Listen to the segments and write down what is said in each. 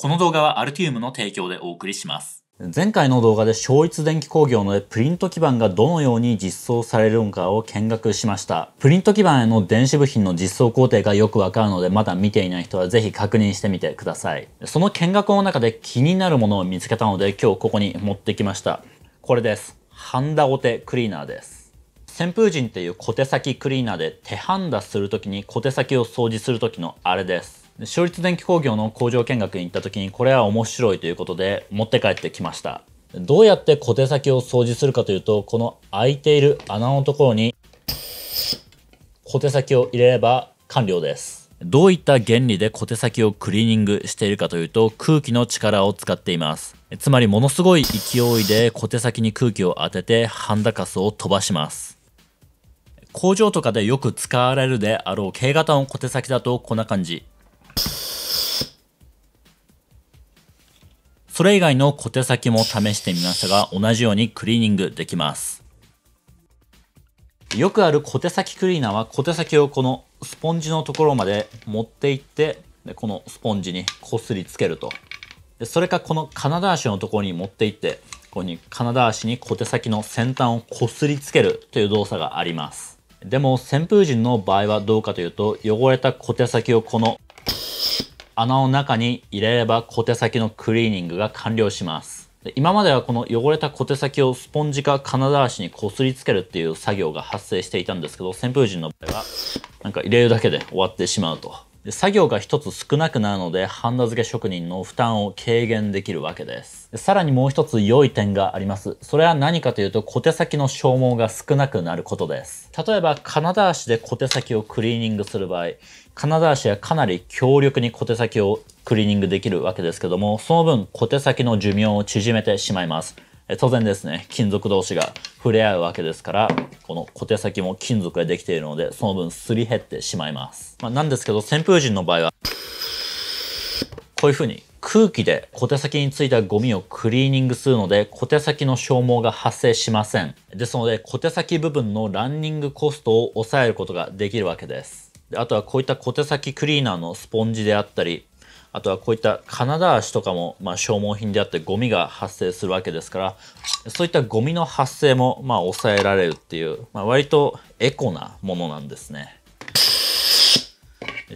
この動画はアルティウムの提供でお送りします。前回の動画で小一電気工業のプリント基板がどのように実装されるのかを見学しました。プリント基板への電子部品の実装工程がよくわかるのでまだ見ていない人はぜひ確認してみてください。その見学の中で気になるものを見つけたので今日ここに持ってきました。これです。ハンダゴテクリーナーです。扇風陣っていう小手先クリーナーで手ハンダするときに小手先を掃除するときのあれです。勝立電機工業の工場見学に行った時にこれは面白いということで持って帰ってきましたどうやって小手先を掃除するかというとこの開いている穴のところに小手先を入れれば完了ですどういった原理で小手先をクリーニングしているかというと空気の力を使っていますつまりものすごい勢いで小手先に空気を当ててハンダカスを飛ばします工場とかでよく使われるであろう K 型の小手先だとこんな感じそれ以外の小手先も試してみましたが、同じようにクリーニングできます。よくある小手先クリーナーは小手先をこのスポンジのところまで持っていってでこのスポンジにこすりつけるとでそれかこの金田足のところに持っていってここに金田足に小手先の先端をこすりつけるという動作がありますでも扇風陣の場合はどうかというと汚れた小手先をこの穴の中に入れれば小手先のクリーニングが完了します今まではこの汚れた小手先をスポンジか金だらしにこすりつけるっていう作業が発生していたんですけど扇風陣の場合はなんか入れるだけで終わってしまうとで作業が1つ少なくなるのでハンダ付け職人の負担を軽減できるわけですさらにもう一つ良い点がありますそれは何かというと小手先の消耗が少なくなることです例えば金田足で小手先をクリーニングする場合金田足はかなり強力に小手先をクリーニングできるわけですけどもその分小手先の寿命を縮めてしまいます当然ですね、金属同士が触れ合うわけですから、この小手先も金属でできているので、その分すり減ってしまいます。まあ、なんですけど、扇風陣の場合は、こういう風に空気で小手先についたゴミをクリーニングするので小手先の消耗が発生しませんですので小手先部分のランニングコストを抑えることができるわけですであとはこういった小手先クリーナーのスポンジであったりあとはこういった金ダ足とかも、まあ、消耗品であってゴミが発生するわけですからそういったゴミの発生も、まあ、抑えられるっていう、まあ、割とエコなものなんですね。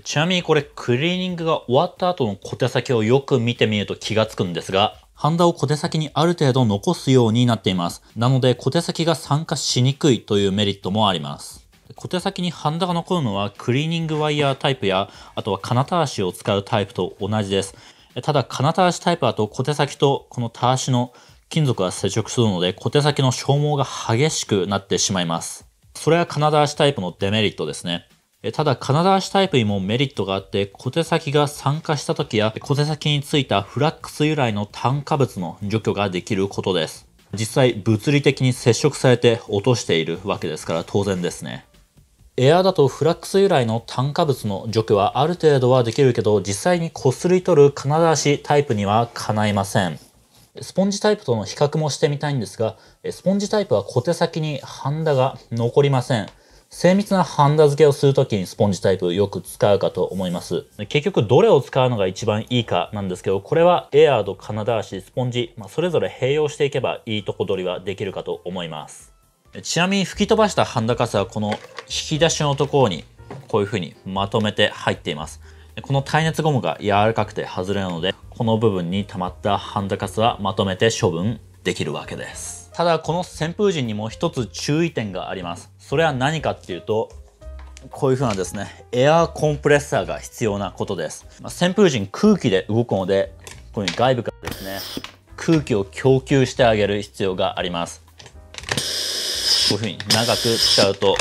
ちなみにこれクリーニングが終わった後の小手先をよく見てみると気がつくんですがハンダを小手先にある程度残すようになっています。なので小手先が酸化しにくいというメリットもあります。小手先にハンダが残るのはクリーニングワイヤータイプやあとは金たわしを使うタイプと同じですただ金たわしタイプだと小手先とこのたわしの金属が接触するので小手先の消耗が激しくなってしまいますそれは金たわしタイプのデメリットですねただ、金出しタイプにもメリットがあって、小手先が酸化した時や、小手先についたフラックス由来の炭化物の除去ができることです。実際、物理的に接触されて落としているわけですから当然ですね。エアだとフラックス由来の炭化物の除去はある程度はできるけど、実際にこすり取る金出しタイプにはかないません。スポンジタイプとの比較もしてみたいんですが、スポンジタイプは小手先にハンダが残りません。精密なハンダ付けをするときにスポンジタイプよく使うかと思います。結局どれを使うのが一番いいかなんですけど、これはエアード、金だらし、スポンジ、まあ、それぞれ併用していけばいいとこ取りはできるかと思います。ちなみに吹き飛ばしたハンダカスはこの引き出しのところにこういうふうにまとめて入っていますこの耐熱ゴムが柔らかくて外れるのでこの部分に溜まったハンダカスはまとめて処分できるわけですただこの扇風陣にも一つ注意点がありますそれは何かっていうとこういう風なですねエアーコンプレッサーが必要なことです、まあ、扇風陣空気で動くのでこういうに外部からですね空気を供給してあげる必要がありますこういうふうに長く使うと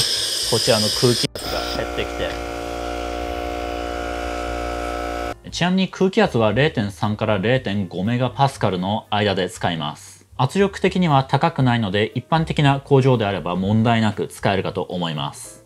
こちらの空気圧が減ってきてちなみに空気圧は0.3から0.5メガパスカルの間で使います圧力的には高くないので一般的な工場であれば問題なく使えるかと思います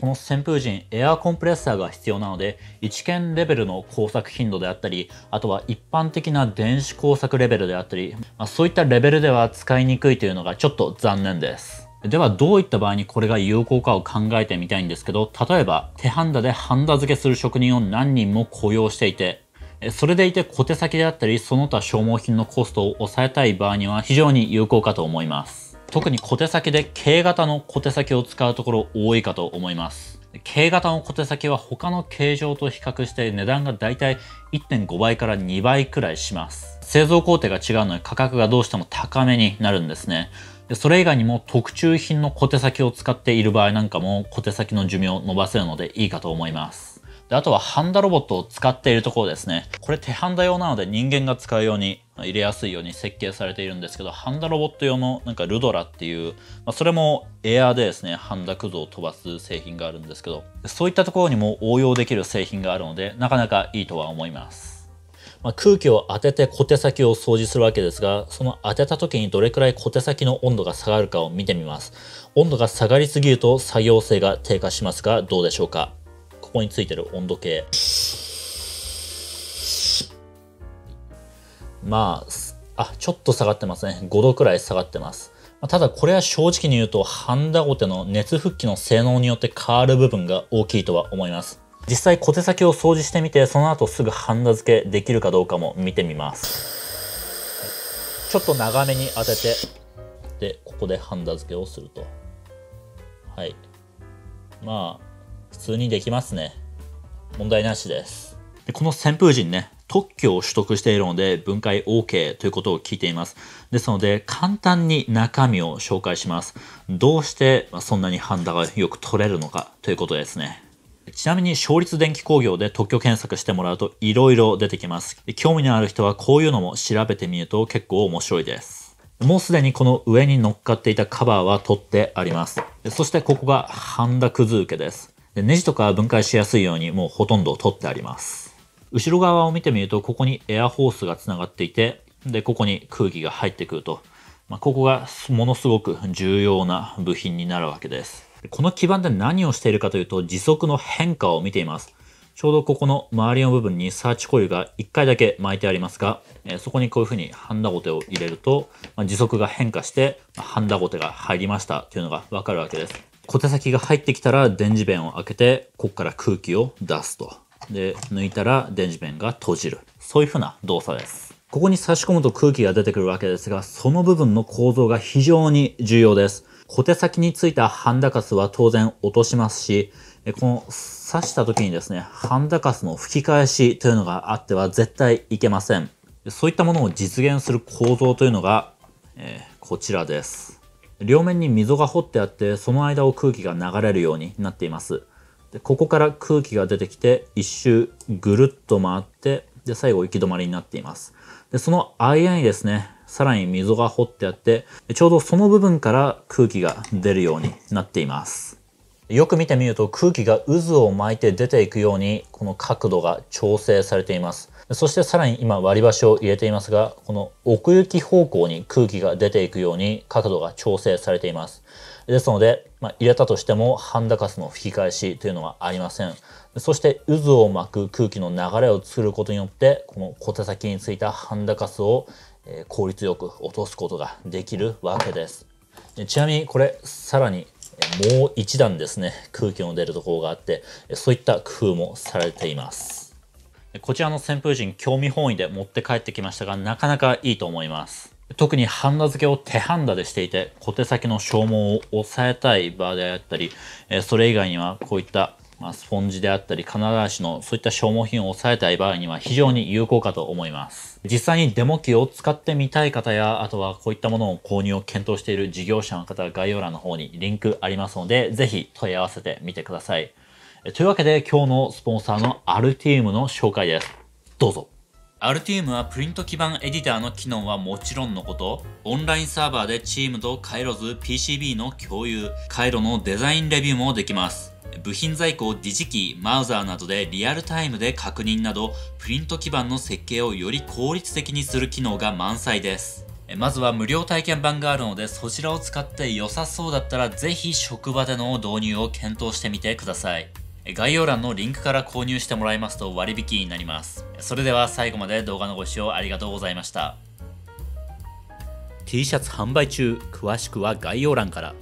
この扇風陣エアーコンプレッサーが必要なので1件レベルの工作頻度であったりあとは一般的な電子工作レベルであったり、まあ、そういったレベルでは使いにくいというのがちょっと残念ですではどういった場合にこれが有効かを考えてみたいんですけど、例えば手ハンダでハンダ付けする職人を何人も雇用していて、それでいて小手先であったりその他消耗品のコストを抑えたい場合には非常に有効かと思います。特に小手先で K 型の小手先を使うところ多いかと思います。K 型の小手先は他の形状と比較して値段がだいたい1.5倍から2倍くらいします。製造工程が違うので価格がどうしても高めになるんですね。でそれ以外にも特注品の小手先を使っている場合なんかも小手先の寿命を伸ばせるのでいいかと思います。であとはハンダロボットを使っているところですね。これ手ハンダ用なので人間が使うように入れやすいように設計されているんですけど、ハンダロボット用のなんかルドラっていう、まあ、それもエアーでですね、ハンダクズを飛ばす製品があるんですけど、そういったところにも応用できる製品があるので、なかなかいいとは思います。まあ、空気を当てて小手先を掃除するわけですが、その当てた時にどれくらい小手先の温度が下がるかを見てみます。温度が下がりすぎると作業性が低下しますが、どうでしょうかここについてる温度計。まあ、あ、ちょっと下がってますね。5度くらい下がってます。ただこれは正直に言うと、ハンダゴテの熱復帰の性能によって変わる部分が大きいとは思います。実際小手先を掃除してみてその後すぐハンダ付けできるかどうかも見てみますちょっと長めに当ててでここでハンダ付けをするとはいまあ普通にできますね問題なしですでこの扇風陣ね特許を取得しているので分解 OK ということを聞いています。ですので簡単に中身を紹介します。どうしてそんなにハンダがよく取れるのかということですね。ちなみに勝率電気工業で特許検索してもらうと色々出てきます。興味のある人はこういうのも調べてみると結構面白いです。もうすでにこの上に乗っかっていたカバーは取ってあります。そしてここがハンダくず受けです。でネジとか分解しやすいようにもうほとんど取ってあります。後ろ側を見てみるとここにエアホースが繋がっていて、で、ここに空気が入ってくると。まあ、ここがものすごく重要な部品になるわけです。この基板で何をしているかというと時速の変化を見ています。ちょうどここの周りの部分にサーチコイルが1回だけ巻いてありますが、えそこにこういうふうにハンダゴテを入れると、まあ、時速が変化して、ハンダゴテが入りましたというのがわかるわけです。小手先が入ってきたら電磁弁を開けて、ここから空気を出すと。で、抜いたら電磁弁が閉じる。そういうふうな動作です。ここに差し込むと空気が出てくるわけですが、その部分の構造が非常に重要です。小手先についたハンダカスは当然落としますし、この刺した時にですね、ハンダカスの吹き返しというのがあっては絶対いけません。そういったものを実現する構造というのが、えー、こちらです。両面に溝が掘ってあって、その間を空気が流れるようになっています。でここから空気が出てきて、一周ぐるっと回って、で、最後行き止まりになっています。で、その間にですね、さらに溝が掘ってあって、ちょうどその部分から空気が出るようになっています。よく見てみると空気が渦を巻いて出ていくようにこの角度が調整されています。そしてさらに今割り箸を入れていますが、この奥行き方向に空気が出ていくように角度が調整されています。ですので、まあ、入れたとしてもハンダカスの吹き返しというのはありません。そして渦を巻く空気の流れを作ることによって、この小手先についたハンダカスをえ効率よく落とすことができるわけです。でちなみにこれさらにもう一段ですね空気の出るところがあってそういった工夫もされています。こちらの扇風陣興味本位で持って帰ってきましたがなかなかいいと思います。特にハンダ付けを手ハンダでしていて小手先の消耗を抑えたい場であったりそれ以外にはこういったまあ、スポンジであったり金沢しのそういった消耗品を抑えたい場合には非常に有効かと思います実際にデモ機を使ってみたい方やあとはこういったものを購入を検討している事業者の方は概要欄の方にリンクありますのでぜひ問い合わせてみてくださいというわけで今日のスポンサーのアルティウムの紹介ですどうぞアルティウムはプリント基板エディターの機能はもちろんのこと、オンラインサーバーでチームと回路図 PCB の共有、回路のデザインレビューもできます。部品在庫をディジキー、マウザーなどでリアルタイムで確認など、プリント基板の設計をより効率的にする機能が満載です。まずは無料体験版があるのでそちらを使って良さそうだったらぜひ職場での導入を検討してみてください。概要欄のリンクから購入してもらいますと割引になります。それでは最後まで動画のご視聴ありがとうございました。T シャツ販売中、詳しくは概要欄から。